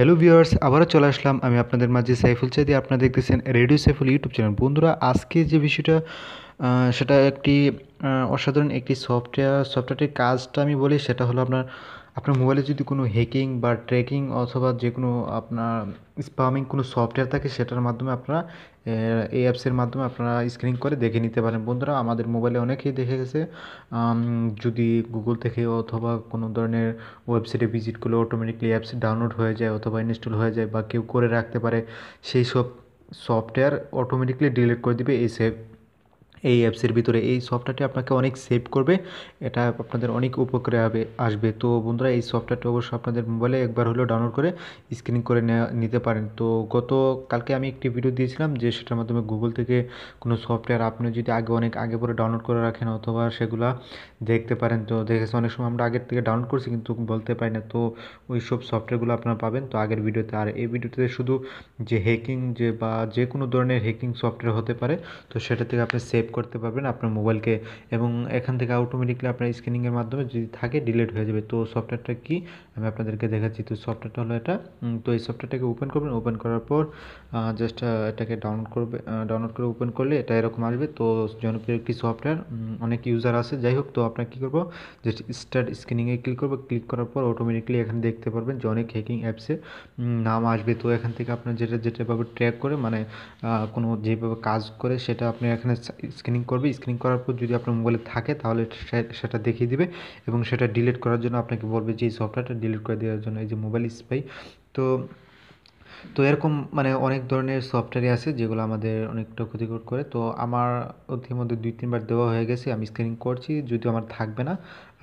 hello viewers আবারও চলে আসলাম আমি আপনাদের মাঝে সাইফুল চাইদি আপনারা দেখতেছেন রেডিও সাইফুল ইউটিউব চ্যানেল বন্ধুরা আজকে যে বিষয়টা সেটা একটি অসাধারণ একটি সফটওয়্যার সফটওয়্যারটির কাজটা আমি বলি সেটা হলো আপনার আপনার মোবাইলে যদি কোনো হ্যাকিং বা ট্র্যাকিং অথবা যে কোনো আপনার স্পামিং কোনো সফটওয়্যার থাকে সেটার মাধ্যমে আপনারা এই অ্যাপসের মাধ্যমে আপনারা স্ক্রিন করে দেখে নিতে পারেন বন্ধুরা আমাদের মোবাইলে অনেকেই দেখে গেছে যদি গুগল থেকে অথবা কোনো ধরনের ওয়েবসাইটে ভিজিট করলে অটোমেটিকলি অ্যাপস ডাউনলোড হয়ে যায় অথবা ইনস্টল হয়ে যায় বা কেউ করে রাখতে পারে সেই সব সফটওয়্যার অটোমেটিকলি ডিলিট করে দিবে এই সেফ এই অ্যাপসের ভিতরে এই সফটওয়্যারটি আপনাকে অনেক সেভ করবে এটা আপনাদের অনেক উপকারে হবে আসবে তো বন্ধুরা এই সফটওয়্যারটি অবশ্যই আপনাদের মোবাইলে একবার হলেও ডাউনলোড করে স্ক্রিন করে নিতে পারেন তো গত কালকে আমি একটি ভিডিও দিয়েছিলাম যে সেটার মাধ্যমে গুগল থেকে কোনো সফটওয়্যার আপনি যদি আগে অনেক আগে পরে ডাউনলোড করে রাখেন অথবা সেগুলা দেখতে পারেন তো দেখেছে অনেক সময় আমরা আগের থেকে ডাউনলোড করছি কিন্তু বলতে পারি না তো ওই সব সফটওয়্যারগুলো আপনারা পাবেন তো আগের ভিডিওতে আর এই ভিডিওতে শুধু যে হ্যাকিং যে বা যে কোনো ধরনের হ্যাকিং সফটওয়্যার হতে পারে তো সেটা থেকে আপনি সেভ করতে পারবেন আপনার মোবাইলকে এবং এখান থেকে অটোমেটিকলি আপনার স্ক্যানিংয়ের মাধ্যমে যদি থাকে ডিলিট হয়ে যাবে তো সফটওয়্যারটা কি আমি আপনাদেরকে দেখাচ্ছি তো সফটওয়্যারটা হলো এটা তো এই সফটওয়্যারটাকে ওপেন করবেন ওপেন করার পর জাস্ট এটাকে ডাউনলোড করবে ডাউনলোড করে ওপেন করলে এটা এরকম আসবে তো জনপ্রিয় একটি সফটওয়্যার অনেক ইউজার আছে যাই হোক তো আপনার কী করবো জাস্ট স্টার্ট স্ক্যানিংয়ে ক্লিক করবো ক্লিক করার পর অটোমেটিকলি এখানে দেখতে পারবেন যে অনেক হ্যাকিং অ্যাপসে নাম আসবে তো এখান থেকে আপনার যেটা যেটাভাবে ট্র্যাক করে মানে কোনো যেভাবে কাজ করে সেটা আপনি এখানে স্ক্রিনিং করবে স্ক্রিনিং করার পর যদি আপনার মোবাইলে থাকে তাহলে সেটা দেখিয়ে দিবে এবং সেটা ডিলিট করার জন্য আপনাকে বলবে যে এই সফটওয়্যারটা ডিলিট করে দেওয়ার জন্য এই যে মোবাইল স্পাই তো তো এরকম মানে অনেক ধরনের সফটওয়্যারই আছে যেগুলো আমাদের অনেকটা ক্ষতিকর করে তো আমার ইতিমধ্যে দুই তিনবার দেওয়া হয়ে গেছে আমি স্ক্রিনিং করছি যদিও আমার থাকবে না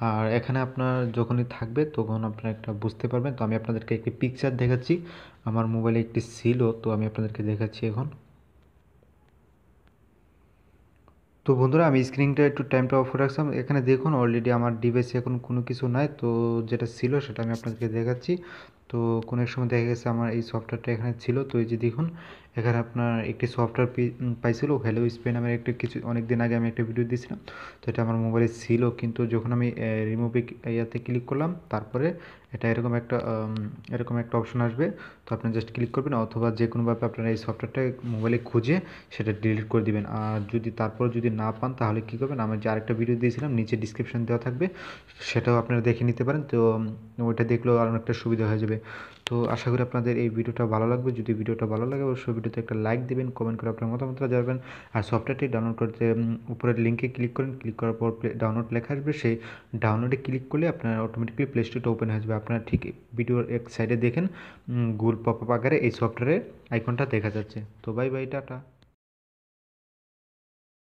আর এখানে আপনার যখনই থাকবে তখন আপনারা একটা বুঝতে পারবেন তো আমি আপনাদেরকে একটি পিকচার দেখাচ্ছি আমার মোবাইলে একটি ছিল তো আমি আপনাদেরকে দেখাচ্ছি এখন তো বন্ধুরা আমি স্ক্রিনটা একটু টাইমটা অফ রাখছিলাম এখানে দেখুন অলরেডি আমার ডিভাইসে এখন কোনো কিছু নাই তো যেটা ছিল সেটা আমি আপনাদেরকে দেখাচ্ছি তো কোনো এক সময় দেখা গেছে আমার এই সফটওয়্যারটা এখানে ছিল তো এই যে দেখুন এখানে আপনার একটি সফটওয়্যার পাইছিল হ্যালো স্পে নামের একটি কিছু অনেক দিন আগে আমি একটা ভিডিও দিয়েছিলাম তো এটা আমার মোবাইলে ছিল কিন্তু যখন আমি রিমুভ ইয়াতে ক্লিক করলাম তারপরে এটা এরকম একটা এরকম একটা অপশন আসবে তো আপনি জাস্ট ক্লিক করবেন অথবা যে কোনোভাবে আপনারা এই সফটওয়্যারটা মোবাইলে খুঁজে সেটা ডিলিট করে দিবেন আর যদি তারপর যদি না পান তাহলে কী করবেন আমি যে আরেকটা ভিডিও দিয়েছিলাম নিচে ডিসক্রিপশন দেওয়া থাকবে সেটাও আপনারা দেখে নিতে পারেন তো ওইটা দেখলেও অনেকটা সুবিধা হয়ে যাবে তো আশা করি আপনাদের এই ভিডিওটা ভালো লাগবে যদি ভিডিওটা ভালো লাগে অবশ্যই ভিডিওতে একটা লাইক দেবেন কমেন্ট করে আপনার মতামতটা জানাবেন আর সফটওয়্যারটি ডাউনলোড করতে উপরের লিঙ্কে ক্লিক করেন ক্লিক করার পর ডাউনলোড লেখা আসবে সেই ডাউনলোডে ক্লিক করলে আপনার অটোমেটিক্যালি প্লে স্টোরটা ওপেন হয়ে যাবে আপনার ঠিক ভিডিওর এক সাইডে দেখেন গুগল পপ আপ আকারে এই সফটওয়্যারের আইকনটা দেখা যাচ্ছে তো বাই বাই টাটা